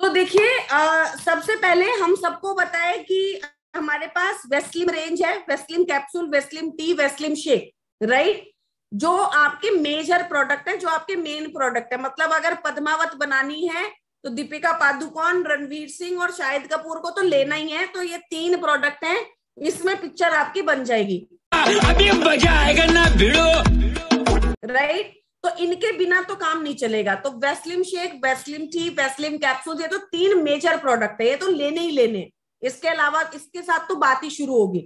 तो देखिए सबसे पहले हम सबको बताए कि हमारे पास वेस्लिम रेंज है Weslim capsule Weslim tea Weslim shake right जो आपके मेजर प्रोडक्ट है जो आपके मेन प्रोडक्ट है मतलब अगर पद्मावत बनानी है तो दीपिका पादुकोण रणवीर सिंह और शाहिद कपूर को तो लेना ही है तो ये तीन प्रोडक्ट हैं इसमें पिक्चर आपकी बन जाएगी अभी बजा ना भिड़ो राइट तो इनके बिना तो काम नहीं चलेगा तो Weslim shake Weslim tea Weslim capsule ये तो तीन मेजर प्रोडक्ट है ये तो लेने ही लेने इसके अलावा इसके साथ तो बात ही शुरू होगी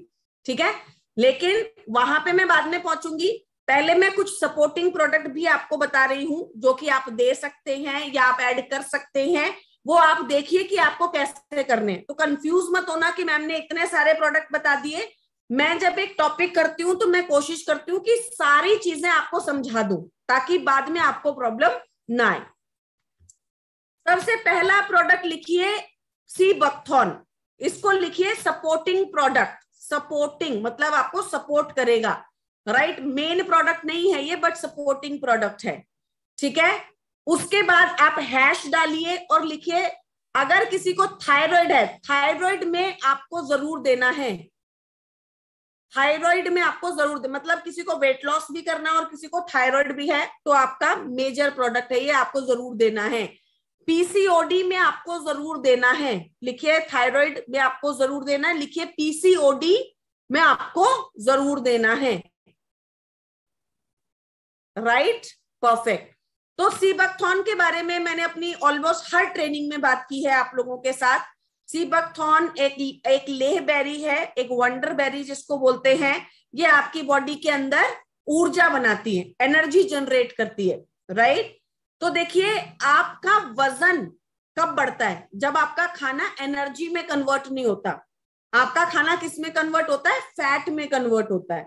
ठीक है लेकिन वहां पे मैं बाद में पहुंचूंगी पहले मैं कुछ सपोर्टिंग प्रोडक्ट भी आपको बता रही हूं जो कि आप दे सकते हैं या आप ऐड कर सकते हैं वो आप देखिए कि आपको कैसे करने तो कंफ्यूज मत होना कि मैम ने इतने सारे प्रोडक्ट बता दिए मैं जब एक टॉपिक करती हूं तो मैं कोशिश करती हूं कि सारी चीजें आपको समझा दू ताकि बाद में आपको प्रॉब्लम ना आए सबसे पहला प्रोडक्ट लिखिए सी बक्थॉन इसको लिखिए सपोर्टिंग प्रोडक्ट सपोर्टिंग मतलब आपको सपोर्ट करेगा राइट मेन प्रोडक्ट नहीं है ये बट सपोर्टिंग प्रोडक्ट है ठीक है उसके बाद आप हैश डालिए और लिखिए अगर किसी को थायराइड है थायराइड में आपको जरूर देना है थायराइड में आपको जरूर मतलब किसी को वेट लॉस भी करना और किसी को थायराइड भी है तो आपका मेजर प्रोडक्ट है ये आपको जरूर देना है पीसीओडी में आपको जरूर देना है लिखिए थायराइड में आपको जरूर देना है लिखिए पीसीओडी में आपको जरूर देना है राइट परफेक्ट तो सीबकथॉन के बारे में मैंने अपनी ऑलमोस्ट हर ट्रेनिंग में बात की है आप लोगों के साथ सी बकथॉन एक एक लेह बेरी है एक वंडर बेरी जिसको बोलते हैं ये आपकी बॉडी के अंदर ऊर्जा बनाती है एनर्जी जनरेट करती है राइट तो देखिए आपका वजन कब बढ़ता है जब आपका खाना एनर्जी में कन्वर्ट नहीं होता आपका खाना किस में कन्वर्ट होता है फैट में कन्वर्ट होता है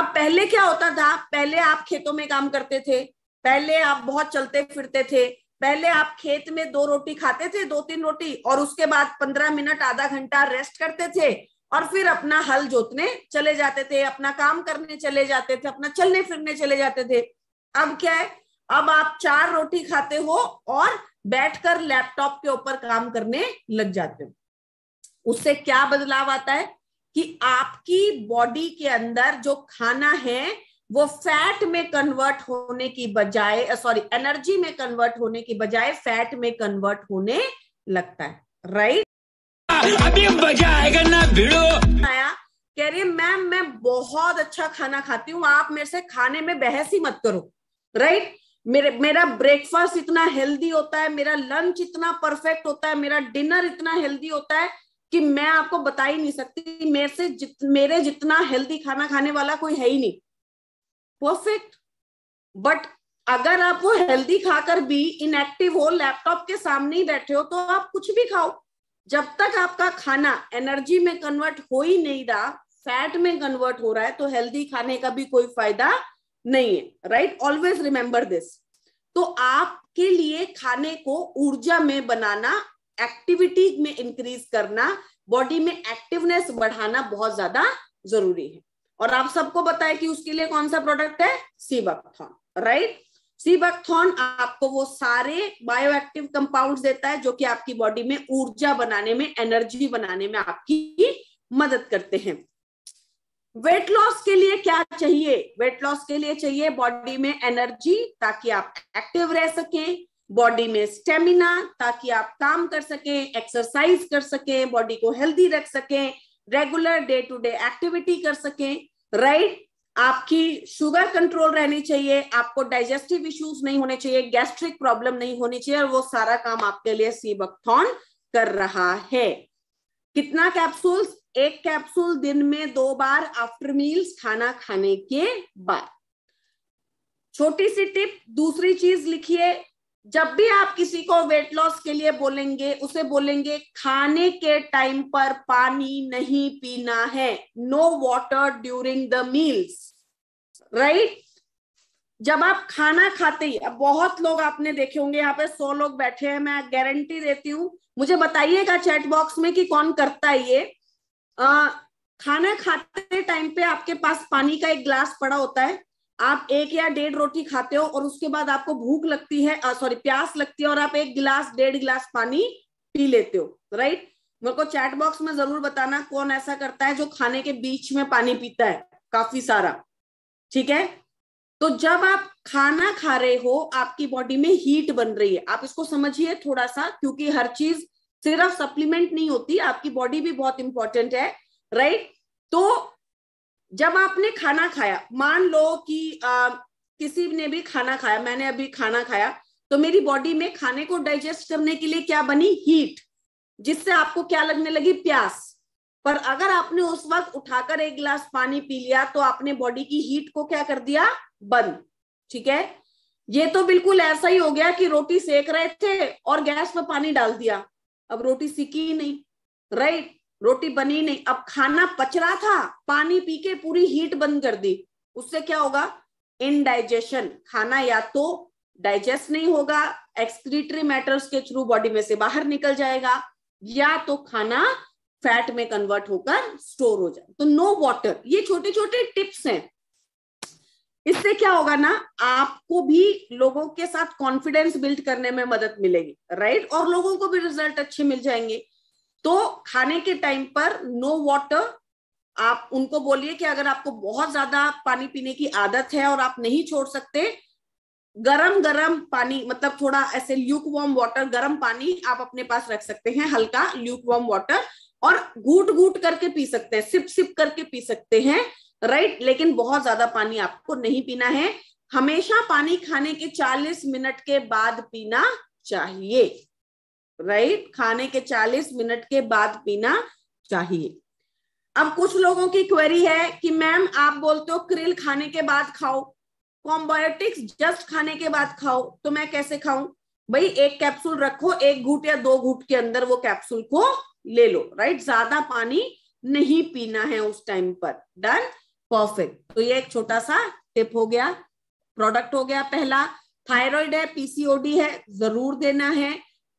अब पहले क्या होता था पहले आप खेतों में काम करते थे पहले आप बहुत चलते फिरते थे पहले आप खेत में दो रोटी खाते थे दो तीन रोटी और उसके बाद पंद्रह मिनट आधा घंटा रेस्ट करते थे और फिर अपना हल जोतने चले जाते थे अपना काम करने चले जाते थे अपना चलने फिरने चले जाते थे अब क्या है अब आप चार रोटी खाते हो और बैठकर लैपटॉप के ऊपर काम करने लग जाते हो उससे क्या बदलाव आता है कि आपकी बॉडी के अंदर जो खाना है वो फैट में कन्वर्ट होने की बजाय सॉरी एनर्जी में कन्वर्ट होने की बजाय फैट में कन्वर्ट होने लगता है राइट अभी मजा आएगा ना भिड़ो आया कह रही मैम मैं बहुत अच्छा खाना खाती हूँ आप मेरे से खाने में बहस ही मत करो राइट मेरे मेरा ब्रेकफास्ट इतना हेल्दी होता है मेरा लंच इतना परफेक्ट होता है मेरा डिनर इतना हेल्दी होता है कि मैं आपको बता ही नहीं सकती मेरे से जित, मेरे जितना हेल्दी खाना खाने वाला कोई है ही नहीं परफेक्ट बट अगर आप वो हेल्दी खाकर भी इनएक्टिव हो लैपटॉप के सामने ही बैठे हो तो आप कुछ भी खाओ जब तक आपका खाना एनर्जी में कन्वर्ट हो ही नहीं रहा फैट में कन्वर्ट हो रहा है तो हेल्दी खाने का भी कोई फायदा नहीं है राइट ऑलवेज रिमेंबर दिस तो आपके लिए खाने को ऊर्जा में बनाना एक्टिविटी में इंक्रीज करना बॉडी में एक्टिवनेस बढ़ाना बहुत ज्यादा जरूरी है और आप सबको बताया कि उसके लिए कौन सा प्रोडक्ट है सीबकथॉन राइट सीबकथॉन आपको वो सारे बायोएक्टिव कंपाउंड्स देता है जो कि आपकी बॉडी में ऊर्जा बनाने में एनर्जी बनाने में आपकी मदद करते हैं वेट लॉस के लिए क्या चाहिए वेट लॉस के लिए चाहिए बॉडी में एनर्जी ताकि आप एक्टिव रह सकें बॉडी में स्टेमिना ताकि आप काम कर सकें एक्सरसाइज कर सकें बॉडी को हेल्दी रख सकें regular day to day activity कर सकें राइट right? आपकी शुगर कंट्रोल रहनी चाहिए आपको डाइजेस्टिव इश्यूज नहीं होने चाहिए गैस्ट्रिक प्रॉब्लम नहीं होनी चाहिए और वो सारा काम आपके लिए सीबकथॉन कर रहा है कितना कैप्सूल्स एक कैप्सूल दिन में दो बार आफ्टर मील्स खाना खाने के बाद छोटी सी टिप दूसरी चीज लिखिए जब भी आप किसी को वेट लॉस के लिए बोलेंगे उसे बोलेंगे खाने के टाइम पर पानी नहीं पीना है no water during the meals right जब आप खाना खाते ही अब बहुत लोग आपने देखे होंगे यहाँ पे सौ लोग बैठे हैं मैं गारंटी देती हूँ मुझे बताइएगा चैट बॉक्स में कि कौन करता है ये आ, खाना खाते टाइम पे आपके पास पानी का एक ग्लास पड़ा होता है आप एक या डेढ़ रोटी खाते हो और उसके बाद आपको भूख लगती है सॉरी प्यास लगती है और आप एक गिलास डेढ़ गिलास पानी पी लेते हो राइट मेरे को चैट बॉक्स में जरूर बताना कौन ऐसा करता है जो खाने के बीच में पानी पीता है काफी सारा ठीक है तो जब आप खाना खा रहे हो आपकी बॉडी में हीट बन रही है आप इसको समझिए थोड़ा सा क्योंकि हर चीज सिर्फ सप्लीमेंट नहीं होती आपकी बॉडी भी बहुत इंपॉर्टेंट है राइट तो जब आपने खाना खाया मान लो कि आ, किसी ने भी खाना खाया मैंने अभी खाना खाया तो मेरी बॉडी में खाने को डाइजेस्ट करने के लिए क्या बनी हीट जिससे आपको क्या लगने लगी प्यास पर अगर आपने उस वक्त उठाकर एक गिलास पानी पी लिया तो आपने बॉडी की हीट को क्या कर दिया बंद ठीक है ये तो बिल्कुल ऐसा ही हो गया कि रोटी सेक रहे थे और गैस पर पानी डाल दिया अब रोटी सीखी ही नहीं राइट रोटी बनी नहीं अब खाना पच रहा था पानी पी के पूरी हीट बंद कर दी उससे क्या होगा इनडाइजेशन खाना या तो डाइजेस्ट नहीं होगा एक्सक्रीटरी मैटर्स के थ्रू बॉडी में से बाहर निकल जाएगा या तो खाना फैट में कन्वर्ट होकर स्टोर हो जाए तो नो वाटर ये छोटे छोटे टिप्स हैं इससे क्या होगा ना आपको भी लोगों के साथ कॉन्फिडेंस बिल्ड करने में मदद मिलेगी राइट और लोगों को भी रिजल्ट अच्छे मिल जाएंगे तो खाने के टाइम पर नो वाटर आप उनको बोलिए कि अगर आपको बहुत ज्यादा पानी पीने की आदत है और आप नहीं छोड़ सकते गरम गरम पानी मतलब थोड़ा ऐसे ल्यूक वार्म वाटर गरम पानी आप अपने पास रख सकते हैं हल्का ल्यूक वार्म वाटर और घूट घूट करके पी सकते हैं सिप सिप करके पी सकते हैं राइट लेकिन बहुत ज्यादा पानी आपको नहीं पीना है हमेशा पानी खाने के 40 मिनट के बाद पीना चाहिए राइट खाने के 40 मिनट के बाद पीना चाहिए अब कुछ लोगों की क्वेरी है कि मैम आप बोलते हो क्रिल खाने के बाद खाओ कॉम्बायोटिक्स जस्ट खाने के बाद खाओ तो मैं कैसे खाऊं भाई एक कैप्सूल रखो एक घूट या दो घूट के अंदर वो कैप्सूल को ले लो राइट ज्यादा पानी नहीं पीना है उस टाइम पर डन परफेक्ट तो ये एक छोटा सा टिप हो गया प्रोडक्ट हो गया पहला थायराइड है पीसीओडी है जरूर देना है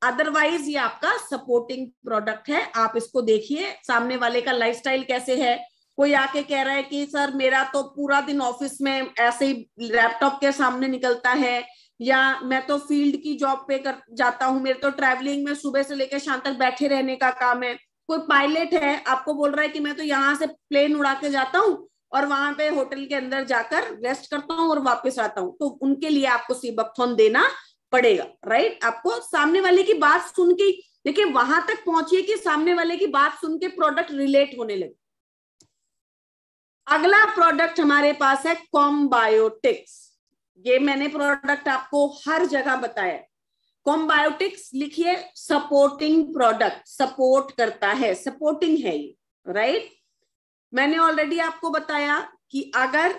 अदरवाइज ये आपका सपोर्टिंग प्रोडक्ट है आप इसको देखिए सामने वाले का लाइफस्टाइल कैसे है कोई आके कह रहा है कि सर मेरा तो पूरा दिन ऑफिस में ऐसे ही लैपटॉप के सामने निकलता है या मैं तो फील्ड की जॉब पे कर जाता हूँ मेरे तो ट्रैवलिंग में सुबह से लेकर शाम तक बैठे रहने का काम है कोई पायलट है आपको बोल रहा है कि मैं तो यहाँ से प्लेन उड़ा के जाता हूँ और वहां पे होटल के अंदर जाकर रेस्ट करता हूँ और वापस आता हूँ तो उनके लिए आपको सीबकथॉन देना पड़ेगा राइट आपको सामने वाले की बात सुन के देखिए वहां तक पहुंचिए कि सामने वाले की बात सुन के प्रोडक्ट रिलेट होने लगे अगला प्रोडक्ट हमारे पास है कॉम्बायोटिक्स ये मैंने प्रोडक्ट आपको हर जगह बताया कॉम्बायोटिक्स लिखिए सपोर्टिंग प्रोडक्ट सपोर्ट करता है सपोर्टिंग है ये राइट मैंने ऑलरेडी आपको बताया कि अगर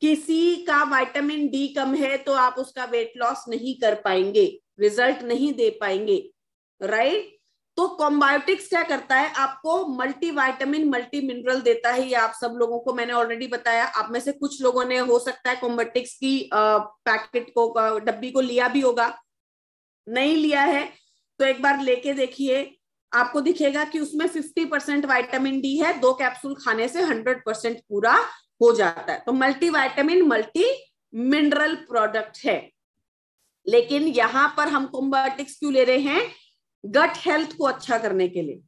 किसी का विटामिन डी कम है तो आप उसका वेट लॉस नहीं कर पाएंगे रिजल्ट नहीं दे पाएंगे राइट तो कॉम्बायोटिक्स क्या करता है आपको मल्टी वाइटामिन मल्टी मिनरल देता है ये आप सब लोगों को मैंने ऑलरेडी बताया आप में से कुछ लोगों ने हो सकता है कॉम्बायोटिक्स की पैकेट को डब्बी को लिया भी होगा नहीं लिया है तो एक बार लेके देखिए आपको दिखेगा कि उसमें 50 परसेंट वाइटामिन डी है दो कैप्सूल खाने से 100 परसेंट पूरा हो जाता है तो मल्टीवाइटामिन मल्टी मिनरल प्रोडक्ट है लेकिन यहां पर हम कोम्बाटिक्स क्यों ले रहे हैं गट हेल्थ को अच्छा करने के लिए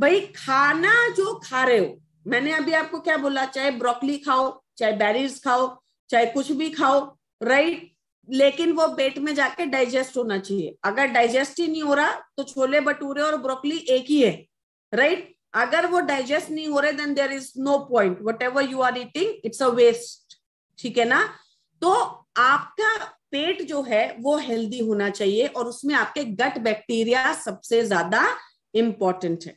भाई खाना जो खा रहे हो मैंने अभी आपको क्या बोला चाहे ब्रोकली खाओ चाहे बेरीज खाओ चाहे कुछ भी खाओ राइट लेकिन वो पेट में जाके डाइजेस्ट होना चाहिए अगर डाइजेस्ट ही नहीं हो रहा तो छोले भटूरे और ब्रोकली एक ही है राइट अगर वो डाइजेस्ट नहीं हो रहे then there is no point whatever you are eating it's a waste ठीक है ना तो आपका पेट जो है वो हेल्दी होना चाहिए और उसमें आपके गट बैक्टीरिया सबसे ज्यादा इंपॉर्टेंट है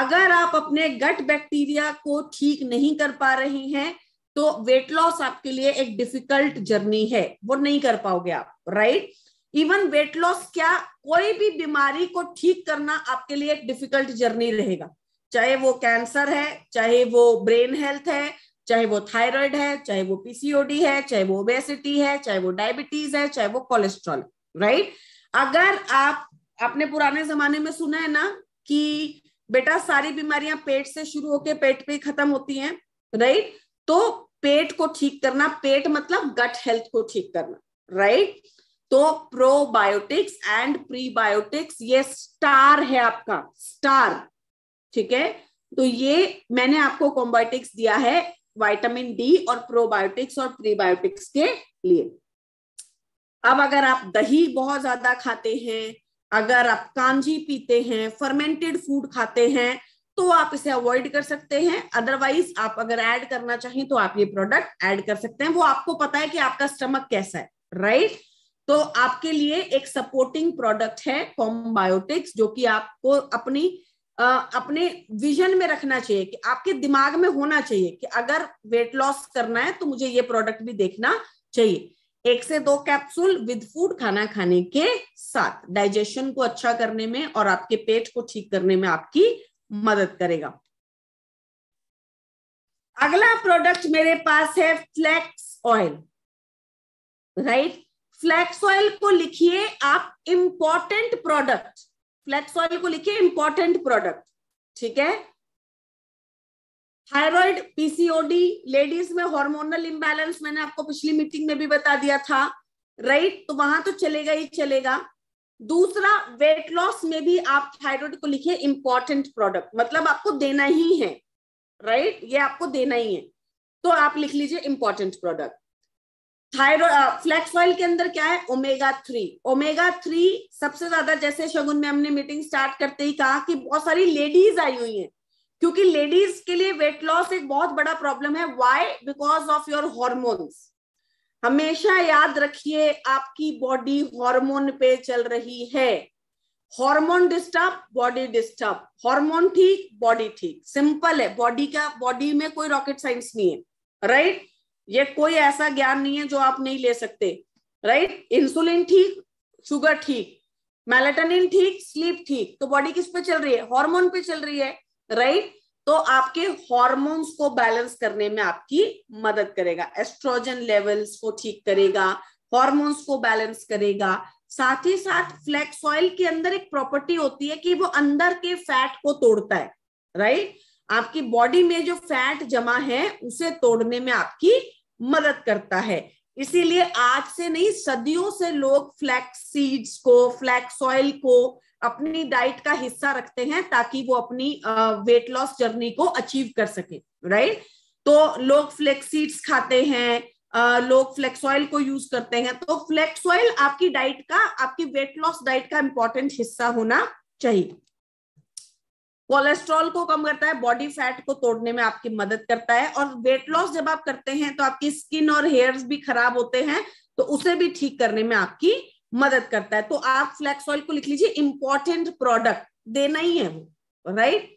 अगर आप अपने गट बैक्टीरिया को ठीक नहीं कर पा रहे हैं तो वेट लॉस आपके लिए एक डिफिकल्ट जर्नी है वो नहीं कर पाओगे आप राइट इवन वेट लॉस क्या कोई भी बीमारी को ठीक करना आपके लिए एक डिफिकल्ट जर्नी रहेगा चाहे वो कैंसर है चाहे वो ब्रेन हेल्थ है चाहे वो थायराइड है चाहे वो पीसीओडी है चाहे वो ओबेसिटी है चाहे वो डायबिटीज है चाहे वो कोलेस्ट्रॉल राइट अगर आप आपने पुराने जमाने में सुना है ना कि बेटा सारी बीमारियां पेट से शुरू होके पेट पे खत्म होती हैं राइट तो पेट को ठीक करना पेट मतलब गट हेल्थ को ठीक करना राइट तो प्रोबायोटिक्स एंड प्रीबायोटिक्स ये स्टार है आपका स्टार ठीक है तो ये मैंने आपको कॉम्बायोटिक्स दिया है वाइटामिन डी और प्रोबायोटिक्स और प्रीबायोटिक्स के लिए अब अगर आप दही बहुत ज्यादा खाते हैं अगर आप कांजी पीते हैं फर्मेंटेड फूड खाते हैं तो आप इसे अवॉइड कर सकते हैं अदरवाइज आप अगर ऐड करना चाहें तो आप ये प्रोडक्ट ऐड कर सकते हैं वो आपको पता है कि आपका स्टमक कैसा है राइट right? तो आपके लिए एक सपोर्टिंग प्रोडक्ट है कॉम्बायोटिक्स जो कि आपको अपनी अपने विजन में रखना चाहिए कि आपके दिमाग में होना चाहिए कि अगर वेट लॉस करना है तो मुझे ये प्रोडक्ट भी देखना चाहिए एक से दो कैप्सूल विद फूड खाना खाने के साथ डाइजेशन को अच्छा करने में और आपके पेट को ठीक करने में आपकी मदद करेगा अगला प्रोडक्ट मेरे पास है flax oil right flax oil को लिखिए आप इंपॉर्टेंट प्रोडक्ट फ्लैट सॉइल को लिखिए इंपॉर्टेंट प्रोडक्ट ठीक है थायरॉइड पीसीओडी लेडीज में हार्मोनल इम्बैलेंस मैंने आपको पिछली मीटिंग में भी बता दिया था राइट तो वहां तो चलेगा ही चलेगा दूसरा वेट लॉस में भी आप थायरॉइड को लिखिए इंपॉर्टेंट प्रोडक्ट मतलब आपको देना ही है राइट ये आपको देना ही है तो आप लिख लीजिए important product thyroid flax oil के अंदर क्या है ओमेगा थ्री ओमेगा थ्री सबसे ज्यादा जैसे शगुन में हमने मीटिंग स्टार्ट करते ही कहा कि बहुत सारी लेडीज आई हुई हैं क्योंकि लेडीज के लिए वेट लॉस एक बहुत बड़ा प्रॉब्लम है why because of your hormones हमेशा याद रखिए आपकी बॉडी हॉर्मोन पे चल रही है hormone disturb body disturb hormone ठीक बॉडी ठीक सिंपल है बॉडी का बॉडी में कोई रॉकेट साइंस नहीं है राइट right? ये कोई ऐसा ज्ञान नहीं है जो आप नहीं ले सकते राइट इंसुलिन ठीक शुगर ठीक मेलेटनिन ठीक स्लीप ठीक तो बॉडी किस पे चल रही है हार्मोन पे चल रही है राइट तो आपके हॉर्मोन्स को बैलेंस करने में आपकी मदद करेगा एस्ट्रोजन लेवल्स को ठीक करेगा हॉर्मोन्स को बैलेंस करेगा साथ ही साथ फ्लैक्स ऑयल के अंदर एक प्रॉपर्टी होती है कि वो अंदर के फैट को तोड़ता है राइट आपकी बॉडी में जो फैट जमा है उसे तोड़ने में आपकी मदद करता है इसीलिए आज से नहीं सदियों से लोग फ्लैक्स सीड्स को फ्लैक्स ऑयल को अपनी डाइट का हिस्सा रखते हैं ताकि वो अपनी वेट लॉस जर्नी को अचीव कर सके राइट तो लोग फ्लैक्स सीड्स खाते हैं लोग फ्लैक्स ऑयल को यूज करते हैं तो फ्लैक्स ऑयल आपकी डाइट का आपकी वेट लॉस डाइट का इंपॉर्टेंट हिस्सा होना चाहिए कोलेस्ट्रॉल को कम करता है बॉडी फैट को तोड़ने में आपकी मदद करता है और वेट लॉस जब आप करते हैं तो आपकी स्किन और हेयर्स भी खराब होते हैं तो उसे भी ठीक करने में आपकी मदद करता है तो आप फ्लैक्स ऑयल को लिख लीजिए इंपॉर्टेंट प्रोडक्ट देना ही है वो राइट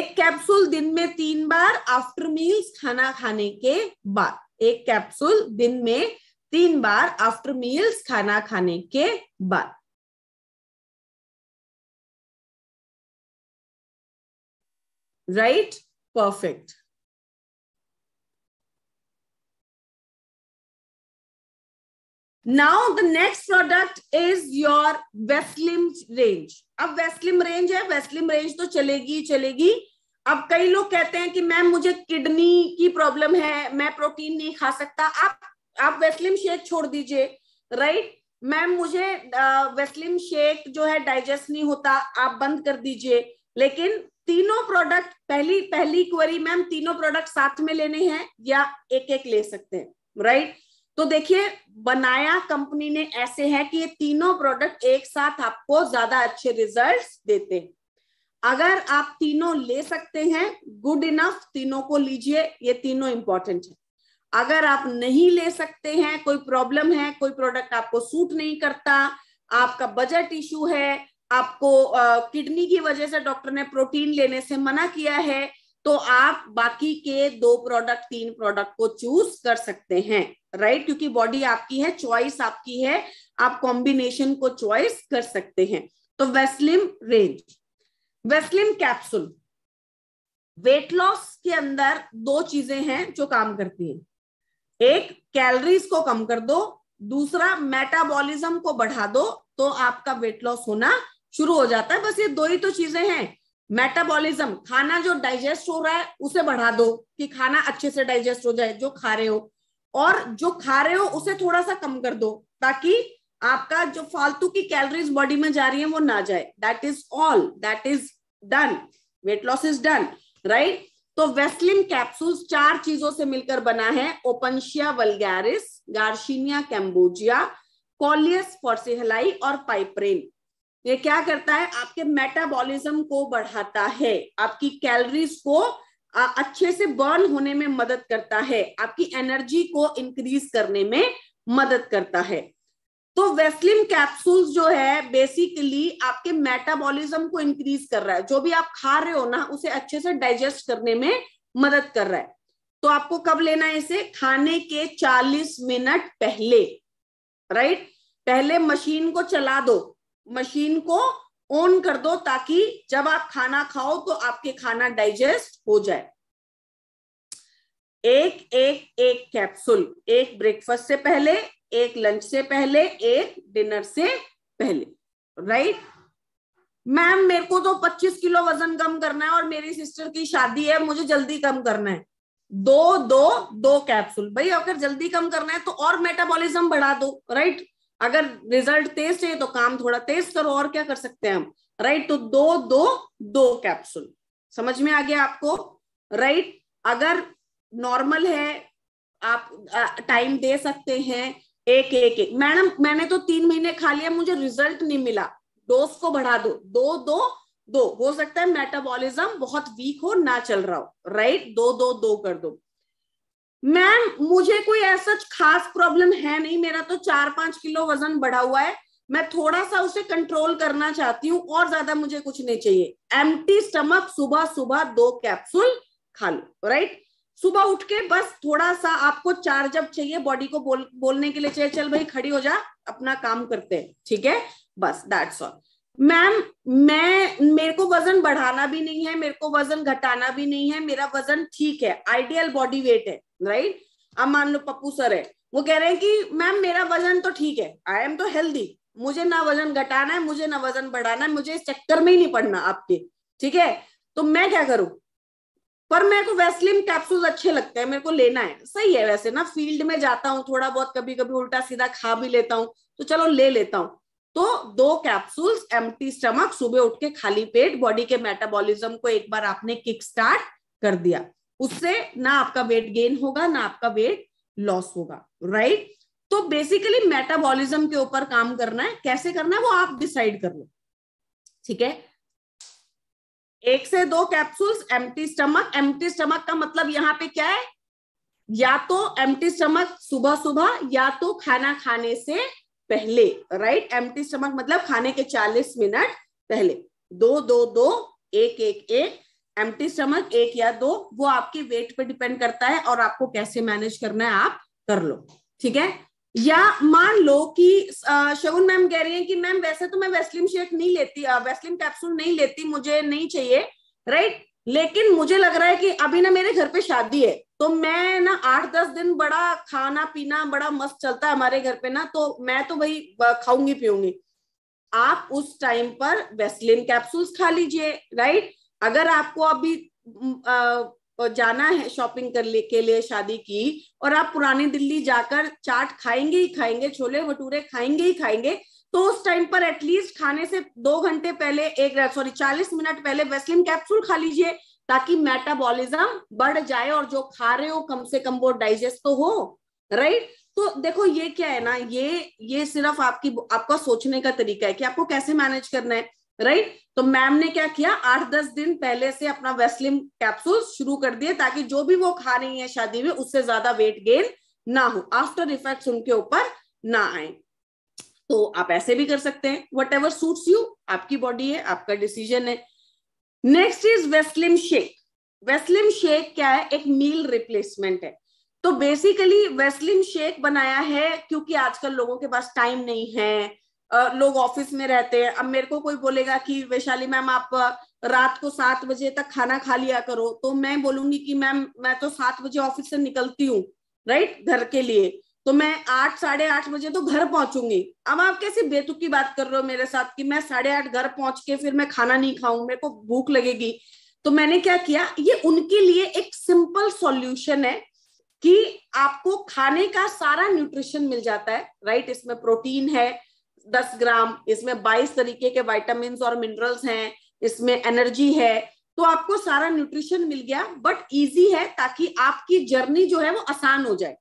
एक कैप्सूल दिन में तीन बार आफ्टर मील्स खाना खाने के बाद एक कैप्सूल दिन में तीन बार आफ्टर मील्स खाना खाने के बाद right? Perfect. Now the next product is your Weslim range ab Weslim range hai Weslim range तो चलेगी चलेगी अब कई लोग कहते हैं कि मैम मुझे किडनी की प्रॉब्लम है मैं प्रोटीन नहीं खा सकता आप आप वेस्लिम शेक छोड़ दीजिए राइट मैम मुझे वेस्लिम शेक जो है डाइजेस्ट नहीं होता आप बंद कर दीजिए लेकिन तीनों प्रोडक्ट पहली पहली क्वेरी मैम तीनों प्रोडक्ट साथ में लेने हैं या एक एक ले सकते हैं राइट तो देखिए बनाया कंपनी ने ऐसे है कि ये तीनों प्रोडक्ट एक साथ आपको ज्यादा अच्छे रिजल्ट देते हैं अगर आप तीनों ले सकते हैं गुड इनफ तीनों को लीजिए ये तीनों इंपॉर्टेंट है अगर आप नहीं ले सकते हैं कोई प्रॉब्लम है कोई प्रोडक्ट आपको सूट नहीं करता आपका बजट इशू है आपको किडनी की वजह से डॉक्टर ने प्रोटीन लेने से मना किया है तो आप बाकी के दो प्रोडक्ट तीन प्रोडक्ट को चूज कर सकते हैं राइट क्योंकि बॉडी आपकी है चॉइस आपकी है आप कॉम्बिनेशन को चॉइस कर सकते हैं तो Weslim range Weslim capsule weight loss के अंदर दो चीजें हैं जो काम करती हैं एक कैलोरीज को कम कर दो दूसरा मेटाबॉलिज्म को बढ़ा दो तो आपका वेट लॉस होना शुरू हो जाता है बस ये दो ही तो चीजें हैं मेटाबॉलिज्म खाना जो डाइजेस्ट हो रहा है उसे बढ़ा दो कि खाना अच्छे से डाइजेस्ट हो जाए जो खा रहे हो और जो खा रहे हो उसे थोड़ा सा कम कर दो ताकि आपका जो फालतू की कैलोरीज बॉडी में जा रही है वो ना जाए that is all that is done weight loss is done right तो वेस्लिन कैप्सूल चार चीजों से मिलकर बना है opuntia vulgaris garcinia cambogia coleus forskohlii और पाइप्रेन ये क्या करता है आपके मेटाबॉलिज्म को बढ़ाता है आपकी कैलोरीज को अच्छे से बर्न होने में मदद करता है आपकी एनर्जी को इंक्रीज करने में मदद करता है तो वेस्लिन कैप्सूल जो है बेसिकली आपके मेटाबॉलिज्म को इंक्रीज कर रहा है जो भी आप खा रहे हो ना उसे अच्छे से डाइजेस्ट करने में मदद कर रहा है तो आपको कब लेना है इसे खाने के 40 मिनट पहले राइट पहले मशीन को चला दो मशीन को ऑन कर दो ताकि जब आप खाना खाओ तो आपके खाना डाइजेस्ट हो जाए एक एक एक कैप्सूल एक ब्रेकफास्ट से पहले एक लंच से पहले एक डिनर से पहले राइट मैम मेरे को तो 25 किलो वजन कम करना है और मेरी सिस्टर की शादी है मुझे जल्दी कम करना है दो दो दो कैप्सूल भाई अगर जल्दी कम करना है तो और मेटाबॉलिज्म बढ़ा दो राइट अगर रिजल्ट तेज चाहिए तो काम थोड़ा तेज करो और क्या कर सकते हैं हम राइट तो दो दो दो कैप्सूल समझ में आ गया आपको राइट अगर नॉर्मल है आप टाइम दे सकते हैं एक एक एक मैडम मैंने तो तीन महीने खा लिया मुझे रिजल्ट नहीं मिला डोज को बढ़ा दो दो दो दो हो सकता है मेटाबॉलिज्म बहुत वीक हो ना चल रहा हो राइट दो दो दो कर दो मैम मुझे कोई ऐसा खास प्रॉब्लम है नहीं मेरा तो चार पांच किलो वजन बढ़ा हुआ है मैं थोड़ा सा उसे कंट्रोल करना चाहती हूँ और ज्यादा मुझे कुछ नहीं चाहिए एम स्टमक सुबह सुबह दो कैप्सूल खा लो राइट सुबह उठ के बस थोड़ा सा आपको चार्जअप चाहिए बॉडी को बोल बोलने के लिए चाहिए चल भाई खड़ी हो जा अपना काम करते हैं ठीक है बस दैट्स ऑल मैम मैं मेरे को वजन बढ़ाना भी नहीं है मेरे को वजन घटाना भी नहीं है मेरा वजन ठीक है आइडियल बॉडी वेट है राइट अब मान लो पप्पू सर है वो कह रहे हैं कि मैम मेरा वजन तो ठीक है आई एम तो हेल्दी मुझे ना वजन घटाना है मुझे ना वजन बढ़ाना है मुझे इस चक्कर में ही नहीं पड़ना आपके ठीक है तो मैं क्या करूं पर मेरे को वेस्लिम कैप्सूल अच्छे लगते हैं मेरे को लेना है सही है वैसे ना फील्ड में जाता हूँ थोड़ा बहुत कभी कभी उल्टा सीधा खा भी लेता हूँ तो चलो ले लेता हूँ तो दो कैप्सूल्स एम्प्टी स्टमक सुबह उठ के खाली पेट बॉडी के मेटाबॉलिज्म को एक बार आपने किक स्टार्ट कर दिया उससे ना आपका वेट गेन होगा ना आपका वेट लॉस होगा राइट तो बेसिकली मेटाबॉलिज्म के ऊपर काम करना है कैसे करना है वो आप डिसाइड कर लो ठीक है एक से दो capsules empty stomach empty stomach का मतलब यहां पे क्या है या तो एम्प्टी स्टमक सुबह सुबह या तो खाना खाने से पहले राइट एमटी स्टमक मतलब खाने के 40 मिनट पहले दो दो दो एक एक एक एमटी स्टमक एक या दो वो आपके वेट पे डिपेंड करता है और आपको कैसे मैनेज करना है आप कर लो ठीक है या मान लो कि शगुन मैम कह रही है कि मैम वैसे तो मैं वेस्लिम शेक नहीं लेती वेस्लिम कैप्सूल नहीं लेती मुझे नहीं चाहिए राइट लेकिन मुझे लग रहा है कि अभी ना मेरे घर पे शादी है तो मैं ना आठ दस दिन बड़ा खाना पीना बड़ा मस्त चलता है हमारे घर पे ना तो मैं तो भाई खाऊंगी पीऊंगी आप उस टाइम पर वेस्लिन कैप्सूल्स खा लीजिए राइट अगर आपको अभी जाना है शॉपिंग कर ले के लिए शादी की और आप पुरानी दिल्ली जाकर चाट खाएंगे ही खाएंगे छोले भटूरे खाएंगे ही खाएंगे तो उस टाइम पर एटलीस्ट खाने से दो घंटे पहले एक सॉरी चालीस मिनट पहले वेस्लिन कैप्सूल खा लीजिए ताकि मेटाबॉलिज्म बढ़ जाए और जो खा रहे हो कम से कम वो डाइजेस्ट तो हो राइट तो देखो ये क्या है ना ये ये सिर्फ आपकी आपका सोचने का तरीका है कि आपको कैसे मैनेज करना है राइट तो मैम ने क्या किया आठ दस दिन पहले से अपना वेस्लिम कैप्सूल शुरू कर दिए ताकि जो भी वो खा रही है शादी में उससे ज्यादा वेट गेन ना हो आफ्टर इफेक्ट उनके ऊपर ना आए तो आप ऐसे भी कर सकते हैं वट एवर सूट्स यू आपकी बॉडी है आपका डिसीजन है next is Weslim shake Weslim shake क्या है एक मील रिप्लेसमेंट है तो बेसिकली वेस्लिम शेक बनाया है क्योंकि आजकल लोगों के पास टाइम नहीं है लोग ऑफिस में रहते हैं अब मेरे को कोई बोलेगा कि वैशाली मैम आप रात को सात बजे तक खाना खा लिया करो तो मैं बोलूंगी कि मैम मैं तो सात बजे ऑफिस से निकलती हूँ राइट घर के लिए तो मैं आठ साढ़े आठ बजे तो घर पहुंचूंगी अब आप कैसी बेतुक की बात कर रहे हो मेरे साथ कि मैं साढ़े आठ घर पहुंच के फिर मैं खाना नहीं खाऊं मेरे को भूख लगेगी तो मैंने क्या किया ये उनके लिए एक सिंपल सॉल्यूशन है कि आपको खाने का सारा न्यूट्रिशन मिल जाता है राइट इसमें प्रोटीन है दस ग्राम इसमें बाईस तरीके के वाइटामिन और मिनरल्स हैं इसमें एनर्जी है तो आपको सारा न्यूट्रिशन मिल गया बट इजी है ताकि आपकी जर्नी जो है वो आसान हो जाए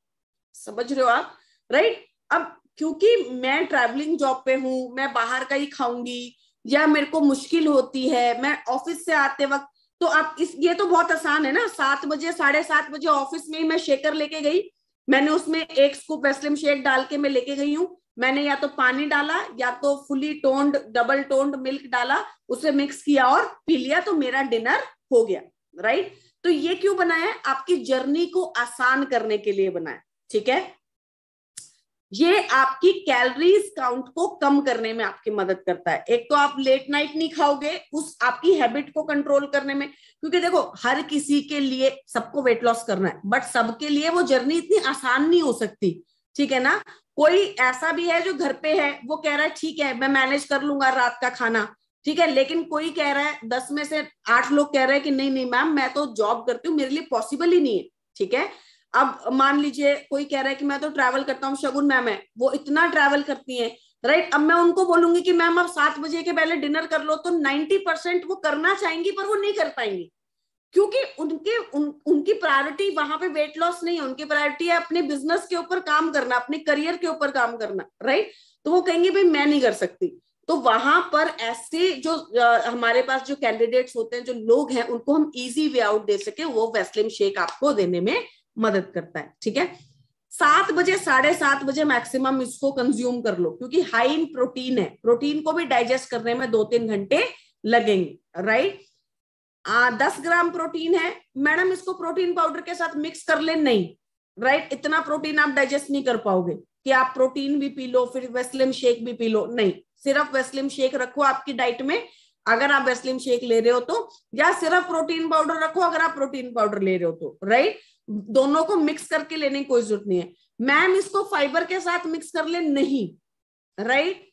समझ रहे हो आप राइट अब क्योंकि मैं ट्रैवलिंग जॉब पे हूं मैं बाहर का ही खाऊंगी या मेरे को मुश्किल होती है मैं ऑफिस से आते वक्त तो आप इस ये तो बहुत आसान है ना सात बजे साढ़े सात बजे ऑफिस में ही मैं शेकर लेके गई मैंने उसमें एक स्कूप वेस्लिम शेक डाल के मैं लेके गई हूँ मैंने या तो पानी डाला या तो fully toned double toned milk डाला उसे मिक्स किया और पी लिया तो मेरा डिनर हो गया राइट तो ये क्यों बनाया आपकी जर्नी को आसान करने के लिए बनाया ठीक है ये आपकी कैलोरीज काउंट को कम करने में आपकी मदद करता है एक तो आप लेट नाइट नहीं खाओगे उस आपकी हैबिट को कंट्रोल करने में क्योंकि देखो हर किसी के लिए सबको वेट लॉस करना है बट सबके लिए वो जर्नी इतनी आसान नहीं हो सकती ठीक है ना कोई ऐसा भी है जो घर पे है वो कह रहा है ठीक है मैं मैनेज कर लूंगा रात का खाना ठीक है लेकिन कोई कह रहा है दस में से आठ लोग कह रहे हैं कि नहीं नहीं मैम मैं तो जॉब करती हूँ मेरे लिए पॉसिबल ही नहीं है ठीक है अब मान लीजिए कोई कह रहा है कि मैं तो ट्रैवल करता हूँ शगुन मैम है वो इतना ट्रैवल करती है राइट अब मैं उनको बोलूंगी कि मैम आप सात बजे के पहले डिनर कर लो तो नाइन्टी परसेंट वो करना चाहेंगी पर वो नहीं कर पाएंगी क्योंकि उनके उन, उनकी प्रायोरिटी वहां पे वेट लॉस नहीं है उनकी प्रायोरिटी है अपने बिजनेस के ऊपर काम करना अपने करियर के ऊपर काम करना राइट तो वो कहेंगे भाई मैं नहीं कर सकती तो वहां पर ऐसे जो आ, हमारे पास जो कैंडिडेट्स होते हैं जो लोग हैं उनको हम इजी वे आउट दे सके वो वेस्लिम शेख आपको देने में मदद करता है ठीक है सात बजे साढ़े सात बजे मैक्सिमम इसको कंज्यूम कर लो क्योंकि हाई इन प्रोटीन है प्रोटीन को भी डाइजेस्ट करने में दो तीन घंटे लगेंगे राइट आ, दस ग्राम प्रोटीन है मैडम इसको प्रोटीन पाउडर के साथ मिक्स कर ले नहीं राइट इतना प्रोटीन आप डाइजेस्ट नहीं कर पाओगे कि आप प्रोटीन भी पी लो फिर वेस्लिम शेक भी पी लो नहीं सिर्फ वेस्लिम शेक रखो आपकी डाइट में अगर आप वेस्लिम शेक ले रहे हो तो या सिर्फ प्रोटीन पाउडर रखो अगर आप प्रोटीन पाउडर ले रहे हो तो राइट दोनों को मिक्स करके लेने की कोई जरूरत नहीं है मैम इसको फाइबर के साथ मिक्स कर ले नहीं राइट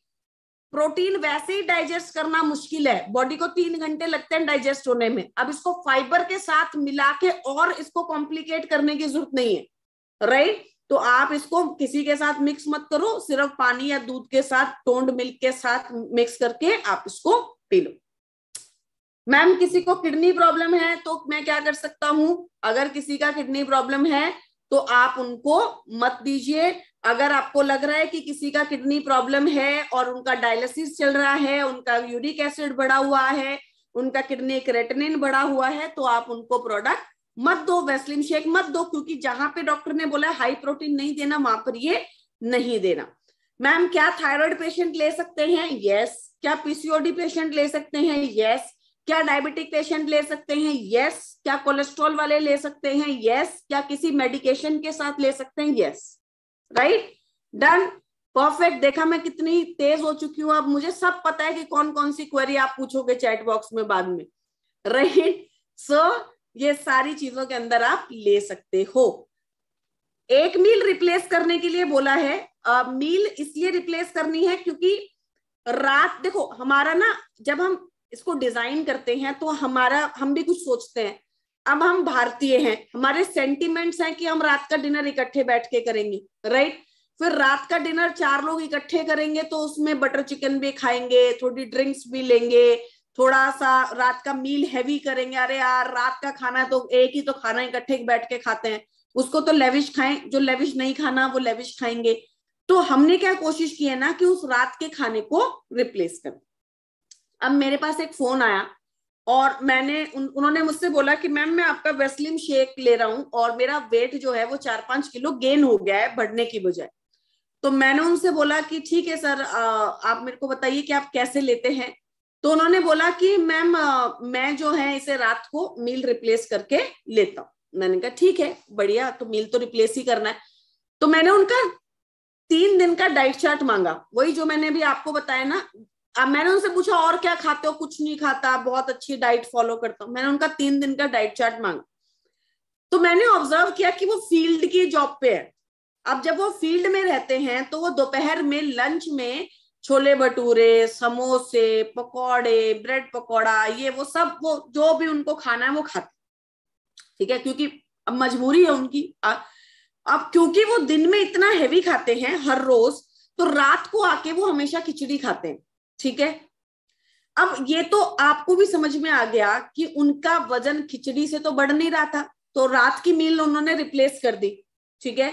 प्रोटीन वैसे ही डाइजेस्ट करना मुश्किल है बॉडी को तीन घंटे लगते हैं डाइजेस्ट होने में अब इसको फाइबर के साथ मिला के और इसको कॉम्प्लिकेट करने की जरूरत नहीं है राइट तो आप इसको किसी के साथ मिक्स मत करो सिर्फ पानी या दूध के साथ टोंड मिल्क के साथ मिक्स करके आप इसको पी लो मैम किसी को किडनी प्रॉब्लम है तो मैं क्या कर सकता हूं अगर किसी का किडनी प्रॉब्लम है तो आप उनको मत दीजिए अगर आपको लग रहा है कि किसी का किडनी प्रॉब्लम है और उनका डायलिसिस चल रहा है उनका यूरिक एसिड बढ़ा हुआ है उनका किडनी क्रेटनिन बढ़ा हुआ है तो आप उनको प्रोडक्ट मत दो वेस्लिन शेक मत दो क्योंकि जहां पे डॉक्टर ने बोला हाई प्रोटीन नहीं देना वहां पर ये नहीं देना मैम क्या थायराइड पेशेंट ले सकते हैं यस क्या पीसीओडी पेशेंट ले सकते हैं यस क्या डायबिटिक पेशेंट ले सकते हैं यस yes. क्या कोलेस्ट्रॉल वाले ले सकते हैं यस yes. क्या किसी मेडिकेशन के साथ ले सकते हैं यस राइट डन परफेक्ट देखा मैं कितनी तेज हो चुकी हूं अब मुझे सब पता है कि कौन कौन सी क्वेरी आप पूछोगे चैट बॉक्स में बाद में राइट सो so, ये सारी चीजों के अंदर आप ले सकते हो एक मील रिप्लेस करने के लिए बोला है मील इसलिए रिप्लेस करनी है क्योंकि रात देखो हमारा ना जब हम इसको डिजाइन करते हैं तो हमारा हम भी कुछ सोचते हैं अब हम भारतीय हैं हमारे सेंटिमेंट्स हैं कि हम रात का डिनर इकट्ठे बैठ के करेंगे राइट फिर रात का डिनर चार लोग इकट्ठे करेंगे तो उसमें बटर चिकन भी खाएंगे थोड़ी ड्रिंक्स भी लेंगे थोड़ा सा रात का मील हैवी करेंगे अरे यार रात का खाना तो एक ही तो खाना इकट्ठे बैठ के खाते हैं उसको तो लेविश खाएं जो लेविश नहीं खाना वो लेविश खाएंगे तो हमने क्या कोशिश की है ना कि उस रात के खाने को रिप्लेस करें अब मेरे पास एक फोन आया और मैंने उन, उन्होंने मुझसे बोला कि मैम मैं आपका वेस्लिम शेक ले रहा हूँ और मेरा वेट जो है वो चार पांच किलो गेन हो गया है बढ़ने की बजाय तो मैंने उनसे बोला कि ठीक है सर आप मेरे को बताइए कि आप कैसे लेते हैं तो उन्होंने बोला कि मैम मैं जो है इसे रात को मील रिप्लेस करके लेता हूँ मैंने कहा ठीक है बढ़िया तो मील तो रिप्लेस ही करना है तो मैंने उनका तीन दिन का डाइट चार्ट मांगा वही जो मैंने अभी आपको बताया ना अब मैंने उनसे पूछा और क्या खाते हो कुछ नहीं खाता बहुत अच्छी डाइट फॉलो करता हूँ मैंने उनका तीन दिन का डाइट चार्ट मांगा तो मैंने ऑब्जर्व किया कि वो फील्ड की जॉब पे है अब जब वो फील्ड में रहते हैं तो वो दोपहर में लंच में छोले भटूरे समोसे पकौड़े ब्रेड पकौड़ा ये वो सब वो जो भी उनको खाना है वो खाते ठीक है क्योंकि अब मजबूरी है उनकी अब क्योंकि वो दिन में इतना हैवी खाते हैं हर रोज तो रात को आके वो हमेशा खिचड़ी खाते हैं ठीक है अब ये तो आपको भी समझ में आ गया कि उनका वजन खिचड़ी से तो बढ़ नहीं रहा था तो रात की मील उन्होंने रिप्लेस कर दी ठीक है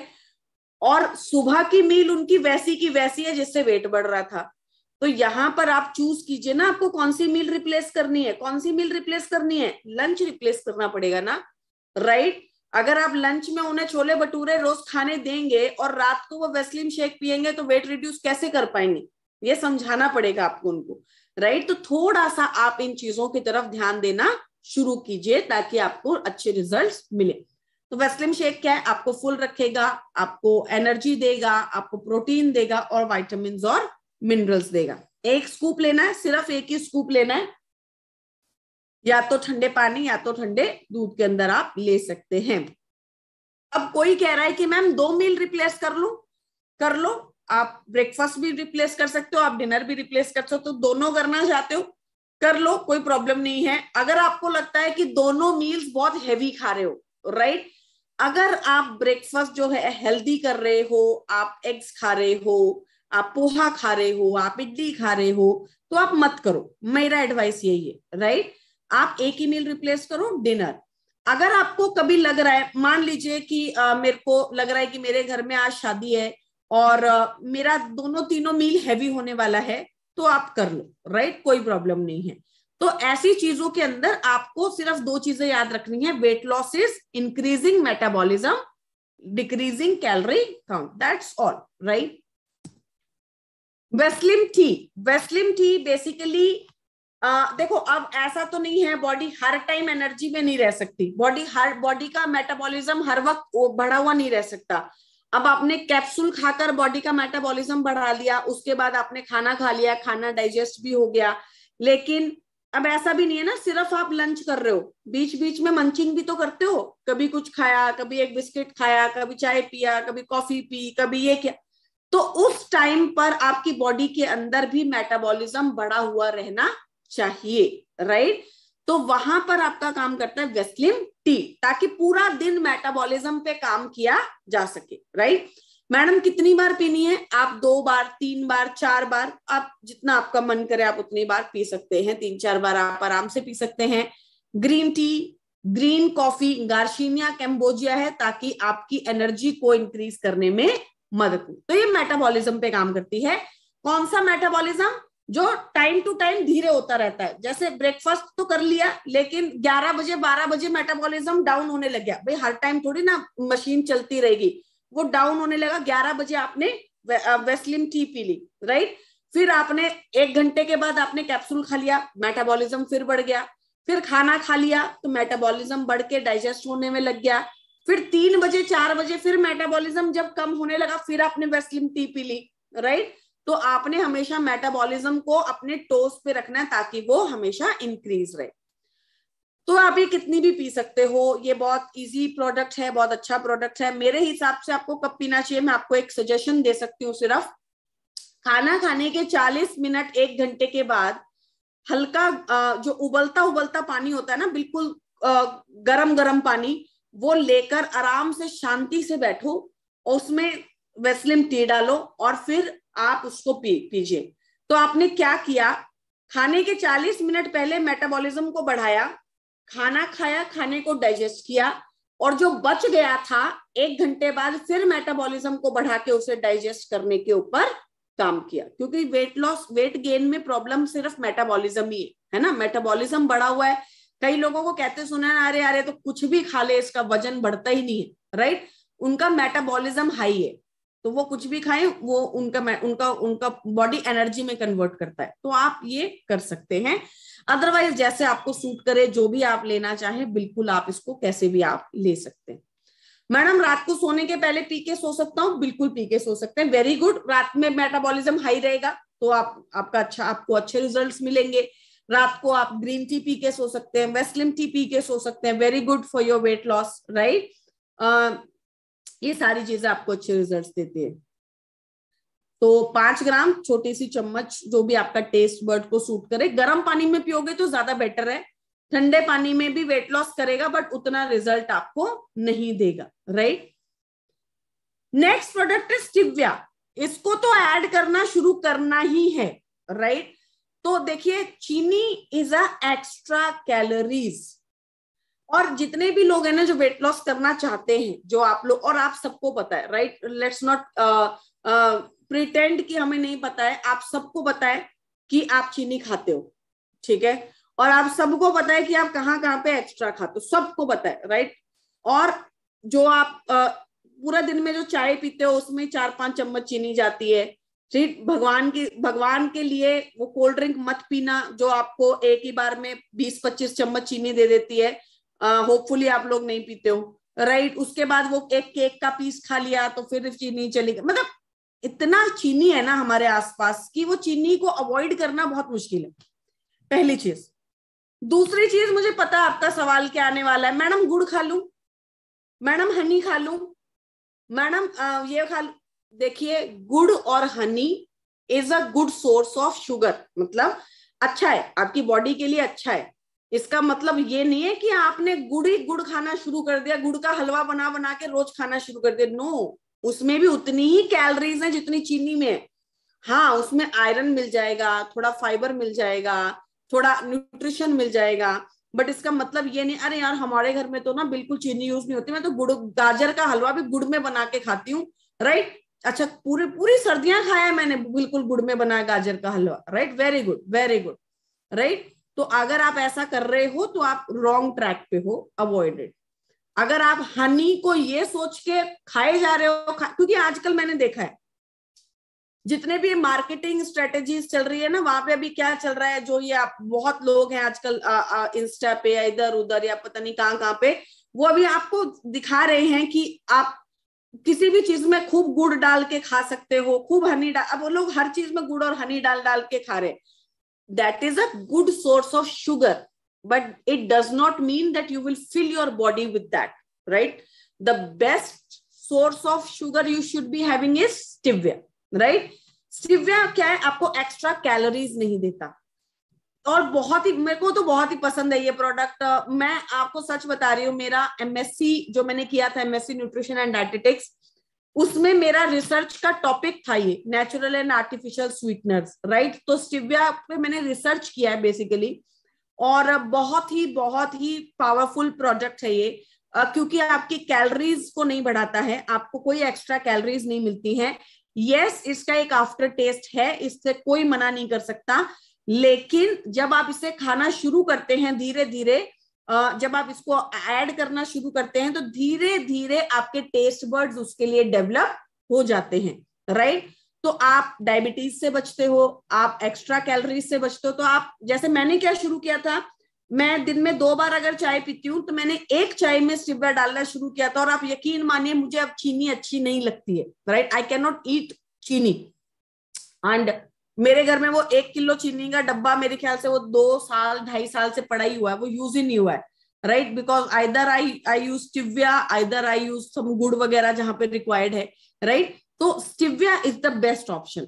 और सुबह की मील उनकी वैसी की वैसी है जिससे वेट बढ़ रहा था तो यहां पर आप चूज कीजिए ना आपको कौन सी मील रिप्लेस करनी है कौन सी मील रिप्लेस करनी है लंच रिप्लेस करना पड़ेगा ना राइट अगर आप लंच में उन्हें छोले भटूरे रोज खाने देंगे और रात को वो वेस्लिन शेक पियेंगे तो वेट रिड्यूस कैसे कर पाएंगे ये समझाना पड़ेगा आपको उनको राइट तो थोड़ा सा आप इन चीजों की तरफ ध्यान देना शुरू कीजिए ताकि आपको अच्छे रिजल्ट मिले तो वेस्लिम शेक क्या है आपको फुल रखेगा आपको एनर्जी देगा आपको प्रोटीन देगा और वाइटामिन और मिनरल्स देगा एक स्कूप लेना है सिर्फ एक ही स्कूप लेना है या तो ठंडे पानी या तो ठंडे दूध के अंदर आप ले सकते हैं अब कोई कह रहा है कि मैम दो मील रिप्लेस कर लो कर लो आप ब्रेकफास्ट भी रिप्लेस कर सकते हो आप डिनर भी रिप्लेस कर सकते हो तो दोनों करना चाहते हो कर लो कोई प्रॉब्लम नहीं है अगर आपको लगता है कि दोनों मील्स बहुत हैवी खा रहे हो राइट अगर आप ब्रेकफास्ट जो है हेल्दी कर रहे हो आप एग्स खा रहे हो आप पोहा खा रहे हो आप इडली खा रहे हो तो आप मत करो मेरा एडवाइस यही है राइट आप एक ही मील रिप्लेस करो डिनर अगर आपको कभी लग रहा है मान लीजिए कि आ, मेरे को लग रहा है कि मेरे घर में आज शादी है और मेरा दोनों तीनों मील हैवी होने वाला है तो आप कर लो राइट कोई प्रॉब्लम नहीं है तो ऐसी चीजों के अंदर आपको सिर्फ दो चीजें याद रखनी है weight loss is increasing metabolism decreasing calorie count that's all right Weslim tea Weslim tea basically आ, देखो अब ऐसा तो नहीं है बॉडी हर टाइम एनर्जी में नहीं रह सकती बॉडी हर बॉडी का मेटाबॉलिज्म हर वक्त बढ़ा हुआ नहीं रह सकता अब आपने कैप्सूल खाकर बॉडी का मेटाबॉलिज्म बढ़ा लिया उसके बाद आपने खाना खा लिया खाना डाइजेस्ट भी हो गया लेकिन अब ऐसा भी नहीं है ना सिर्फ आप लंच कर रहे हो बीच बीच में मंचिंग भी तो करते हो कभी कुछ खाया कभी एक बिस्किट खाया कभी चाय पिया कभी कॉफी पी कभी ये क्या तो उस टाइम पर आपकी बॉडी के अंदर भी मेटाबॉलिज्म बढ़ा हुआ रहना चाहिए राइट तो वहां पर आपका काम करता है वेस्लिन टी ताकि पूरा दिन मेटाबॉलिज्म पे काम किया जा सके राइट मैडम कितनी बार पीनी है आप दो बार तीन बार चार बार आप जितना आपका मन करे आप उतनी बार पी सकते हैं तीन चार बार आप आराम से पी सकते हैं green tea green coffee garcinia cambogia है ताकि आपकी एनर्जी को इंक्रीज करने में मदद हो तो ये मेटाबॉलिज्म पे काम करती है कौन सा मेटाबॉलिज्म जो टाइम टू टाइम धीरे होता रहता है जैसे ब्रेकफास्ट तो कर लिया लेकिन 11 बजे 12 बजे मेटाबॉलिज्म डाउन होने लग गया भाई हर टाइम थोड़ी ना मशीन चलती रहेगी वो डाउन होने लगा 11 बजे आपने वेस्लिन टी पी ली राइट फिर आपने एक घंटे के बाद आपने कैप्सूल खा लिया मेटाबॉलिज्म फिर बढ़ गया फिर खाना खा लिया तो मेटाबॉलिज्म बढ़ के डाइजेस्ट होने में लग गया फिर तीन बजे चार बजे फिर मेटाबॉलिज्म जब कम होने लगा फिर आपने वेस्लिन टी पी ली राइट तो आपने हमेशा मेटाबॉलिज्म को अपने टोस पे रखना है ताकि वो हमेशा इंक्रीज रहे तो आप ये कितनी भी पी सकते हो ये बहुत इजी प्रोडक्ट है बहुत अच्छा प्रोडक्ट है मेरे हिसाब से आपको कब पीना चाहिए मैं आपको एक सजेशन दे सकती हूँ सिर्फ खाना खाने के 40 मिनट एक घंटे के बाद हल्का जो उबलता उबलता पानी होता है ना बिल्कुल गरम गरम पानी वो लेकर आराम से शांति से बैठो उसमें वेस्लिम टी डालो और फिर आप उसको पी पीजिए तो आपने क्या किया खाने के 40 मिनट पहले मेटाबॉलिज्म को बढ़ाया खाना खाया खाने को डाइजेस्ट किया और जो बच गया था एक घंटे बाद फिर मेटाबॉलिज्म को बढ़ा के उसे डाइजेस्ट करने के ऊपर काम किया क्योंकि वेट लॉस वेट गेन में प्रॉब्लम सिर्फ मेटाबॉलिज्म ही है है ना मेटाबॉलिज्म बढ़ा हुआ है कई लोगों को कहते सुना अरे अरे तो कुछ भी खा ले इसका वजन बढ़ता ही नहीं है राइट उनका मेटाबॉलिज्म हाई है तो वो कुछ भी खाएं वो उनका उनका उनका बॉडी एनर्जी में कन्वर्ट करता है तो आप ये कर सकते हैं अदरवाइज जैसे आपको सूट करे जो भी आप लेना चाहे बिल्कुल आप इसको कैसे भी आप ले सकते हैं मैडम रात को सोने के पहले पी के सो सकता हूँ बिल्कुल पी के सो सकते हैं वेरी गुड रात में मेटाबॉलिज्म हाई रहेगा तो आप आपका अच्छा आपको अच्छे रिजल्ट मिलेंगे रात को आप ग्रीन टी पी के सो सकते हैं वेस्लिम टी पी के सो सकते हैं very good for your weight loss right ये सारी चीजें आपको अच्छे रिजल्ट देती है तो पांच ग्राम छोटी सी चम्मच जो भी आपका टेस्ट बर्ड को सूट करे गर्म पानी में पियोगे तो ज्यादा बेटर है ठंडे पानी में भी वेट लॉस करेगा बट उतना रिजल्ट आपको नहीं देगा राइट नेक्स्ट प्रोडक्ट है टिव्या इसको तो ऐड करना शुरू करना ही है राइट तो देखिए चीनी इज अ एक्स्ट्रा कैलोरीज और जितने भी लोग हैं ना जो वेट लॉस करना चाहते हैं जो आप लोग और आप सबको पता है राइट लेट्स नॉट प्रिटेंड कि हमें नहीं पता है आप सबको पता है कि आप चीनी खाते हो ठीक है और आप सबको पता है कि आप कहाँ कहाँ पे एक्स्ट्रा खाते हो सबको पता है राइट और जो आप uh, पूरा दिन में जो चाय पीते हो उसमें चार पांच चम्मच चीनी जाती है ठीक भगवान की भगवान के लिए वो कोल्ड ड्रिंक मत पीना जो आपको एक ही बार में बीस पच्चीस चम्मच चीनी दे देती है होपफुली आप लोग नहीं पीते हो राइट उसके बाद वो एक केक का पीस खा लिया तो फिर चीनी चली गई मतलब इतना चीनी है ना हमारे आसपास कि वो चीनी को अवॉइड करना बहुत मुश्किल है पहली चीज दूसरी चीज मुझे पता आपका सवाल क्या आने वाला है मैडम गुड़ खा लू मैडम हनी खा लू मैडम ये खा लू देखिए गुड़ और honey is a good source of sugar मतलब अच्छा है आपकी बॉडी के लिए अच्छा है इसका मतलब ये नहीं है कि आपने गुड़ ही गुड़ खाना शुरू कर दिया गुड़ का हलवा बना बना के रोज खाना शुरू कर दिया नो उसमें भी उतनी ही कैलोरीज है जितनी चीनी में हाँ उसमें आयरन मिल जाएगा थोड़ा फाइबर मिल जाएगा थोड़ा न्यूट्रिशन मिल जाएगा बट इसका मतलब ये नहीं अरे यार हमारे घर में तो ना बिल्कुल चीनी यूज नहीं होती मैं तो गुड़ गाजर का हलवा भी गुड़ में बना के खाती हूँ राइट अच्छा पूरे पूरी सर्दियां खाया मैंने बिल्कुल गुड़ में बनाया गाजर का हलवा right very good very good right तो अगर आप ऐसा कर रहे हो तो आप रॉन्ग ट्रैक पे हो अवॉइडेड अगर आप हनी को ये सोच के खाए जा रहे हो क्योंकि आजकल मैंने देखा है जितने भी मार्केटिंग स्ट्रेटेजीज चल रही है ना वहां पे अभी क्या चल रहा है जो ये आप बहुत लोग हैं आजकल इंस्टा पे या इधर उधर या पता नहीं कहाँ कहाँ पे वो अभी आपको दिखा रहे हैं कि आप किसी भी चीज में खूब गुड़ डाल के खा सकते हो खूब हनी डाल अब वो लोग हर चीज में गुड़ और हनी डाल डाल के खा रहे हैं that is a good source of sugar but it does not mean that you will fill your body with that right the best source of sugar you should be having is stevia right stevia क्या है आपको extra calories नहीं देता और बहुत ही मेरे को तो बहुत ही पसंद है ये प्रोडक्ट मैं आपको सच बता रही हूँ मेरा एमएससी जो मैंने किया था एमएससी न्यूट्रिशन एंड डायटेटिक्स उसमें मेरा रिसर्च का टॉपिक था ये natural and artificial sweeteners right तो स्टिविया पे मैंने रिसर्च किया है बेसिकली और बहुत ही बहुत ही पावरफुल प्रोडक्ट है ये क्योंकि आपकी कैलोरीज को नहीं बढ़ाता है आपको कोई एक्स्ट्रा कैलोरीज नहीं मिलती है यस इसका एक आफ्टर टेस्ट है इससे कोई मना नहीं कर सकता लेकिन जब आप इसे खाना शुरू करते हैं धीरे धीरे जब आप इसको ऐड करना शुरू करते हैं तो धीरे धीरे आपके टेस्ट बर्ड्स उसके लिए डेवलप हो जाते हैं राइट तो आप डायबिटीज से बचते हो आप एक्स्ट्रा कैलोरीज से बचते हो तो आप जैसे मैंने क्या शुरू किया था मैं दिन में दो बार अगर चाय पीती हूँ तो मैंने एक चाय में स्टिबरा डालना शुरू किया था और आप यकीन मानिए मुझे अब चीनी अच्छी नहीं लगती है right I cannot eat चीनी एंड मेरे घर में वो एक किलो चीनी का डब्बा मेरे ख्याल से वो दो साल ढाई साल से पड़ा ही हुआ है वो यूज ही नहीं हुआ है right because either I I use stevia either I use some गुड़ वगैरह जहां पे रिक्वायर्ड है राइट right? तो stevia is the best option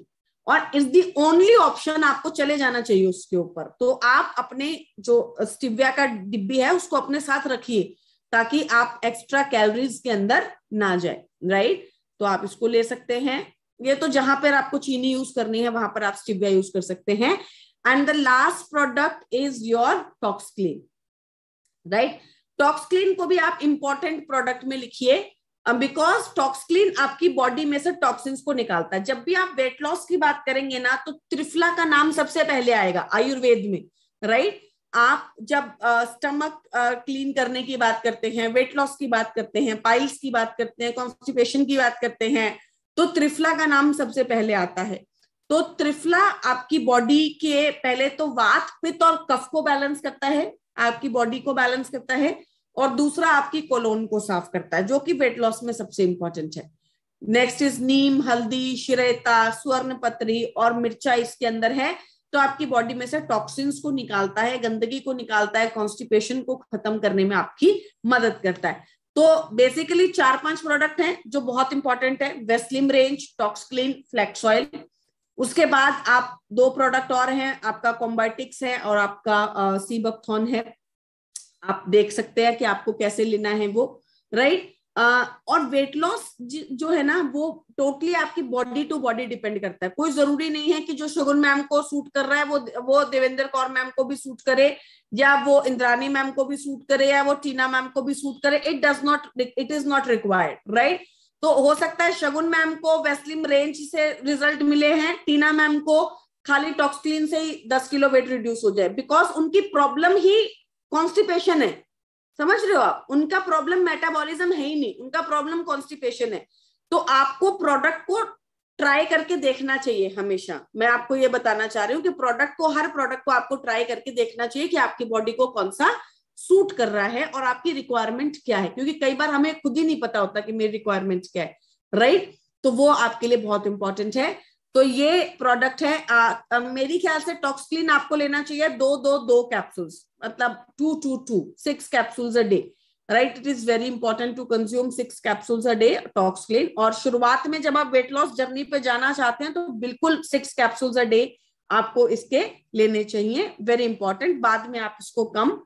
और इज द ओनली ऑप्शन आपको चले जाना चाहिए उसके ऊपर तो आप अपने जो स्टिव्या का डिब्बी है उसको अपने साथ रखिए ताकि आप एक्स्ट्रा कैलोरीज के अंदर ना जाए राइट right? तो आप इसको ले सकते हैं ये तो जहां पर आपको चीनी यूज करनी है वहां पर आप स्टिबिया यूज कर सकते हैं and the last product is your Toxclean right Toxclean को भी आप इंपॉर्टेंट प्रोडक्ट में लिखिए बिकॉज um, टॉक्सक्लीन आपकी बॉडी में से टॉक्सिन्स को निकालता है जब भी आप वेट लॉस की बात करेंगे ना तो त्रिफला का नाम सबसे पहले आएगा आयुर्वेद में राइट right? आप जब स्टमक uh, क्लीन uh, करने की बात करते हैं वेट लॉस की बात करते हैं पाइल्स की बात करते हैं कॉन्स्टिपेशन की बात करते हैं तो त्रिफला का नाम सबसे पहले आता है तो त्रिफला आपकी बॉडी के पहले तो वात पित्त और कफ को बैलेंस करता है आपकी बॉडी को बैलेंस करता है और दूसरा आपकी कोलोन को साफ करता है जो कि वेट लॉस में सबसे इंपॉर्टेंट है नेक्स्ट इज नीम हल्दी शिरेता स्वर्ण पत्री और मिर्चा इसके अंदर है तो आपकी बॉडी में से टॉक्सिन्स को निकालता है गंदगी को निकालता है कॉन्स्टिपेशन को खत्म करने में आपकी मदद करता है तो बेसिकली चार पांच प्रोडक्ट हैं जो बहुत इंपॉर्टेंट है Weslim range Toxclean flax oil उसके बाद आप दो प्रोडक्ट और हैं आपका कॉम्बाइटिक्स है और आपका सीबकथॉन है आप देख सकते हैं कि आपको कैसे लेना है वो राइट Uh, और वेट लॉस जो है ना वो टोटली आपकी बॉडी टू बॉडी डिपेंड करता है कोई जरूरी नहीं है कि जो शगुन मैम को सूट कर रहा है वो वो देवेंद्र कौर मैम को भी सूट करे या वो इंद्रानी मैम को भी सूट करे या वो टीना मैम को भी सूट करे it does not it is not required right तो हो सकता है शगुन मैम को वेस्लिम रेंज से रिजल्ट मिले हैं टीना मैम को खाली टॉक्सक्लीन से ही दस किलो वेट रिड्यूस हो जाए बिकॉज उनकी प्रॉब्लम ही कॉन्स्टिपेशन है समझ रहे हो आप उनका प्रॉब्लम मेटाबॉलिज्म है ही नहीं उनका प्रॉब्लम कॉन्स्टिपेशन है तो आपको प्रोडक्ट को ट्राई करके देखना चाहिए हमेशा मैं आपको ये बताना चाह रही हूँ कि प्रोडक्ट को हर प्रोडक्ट को आपको ट्राई करके देखना चाहिए कि आपकी बॉडी को कौन सा सूट कर रहा है और आपकी रिक्वायरमेंट क्या है क्योंकि कई बार हमें खुद ही नहीं पता होता कि मेरी रिक्वायरमेंट क्या है राइट right? तो वो आपके लिए बहुत इंपॉर्टेंट है तो ये प्रोडक्ट है आ, आ, मेरी ख्याल से टॉक्सक्लीन आपको लेना चाहिए दो दो दो कैप्सूल्स मतलब two two two six capsules a day right it is very important to consume six capsules a day Toxclean और शुरुआत में जब आप वेट लॉस जर्नी पे जाना चाहते हैं तो बिल्कुल सिक्स कैप्सूल्स अ डे आपको इसके लेने चाहिए वेरी इंपॉर्टेंट बाद में आप इसको कम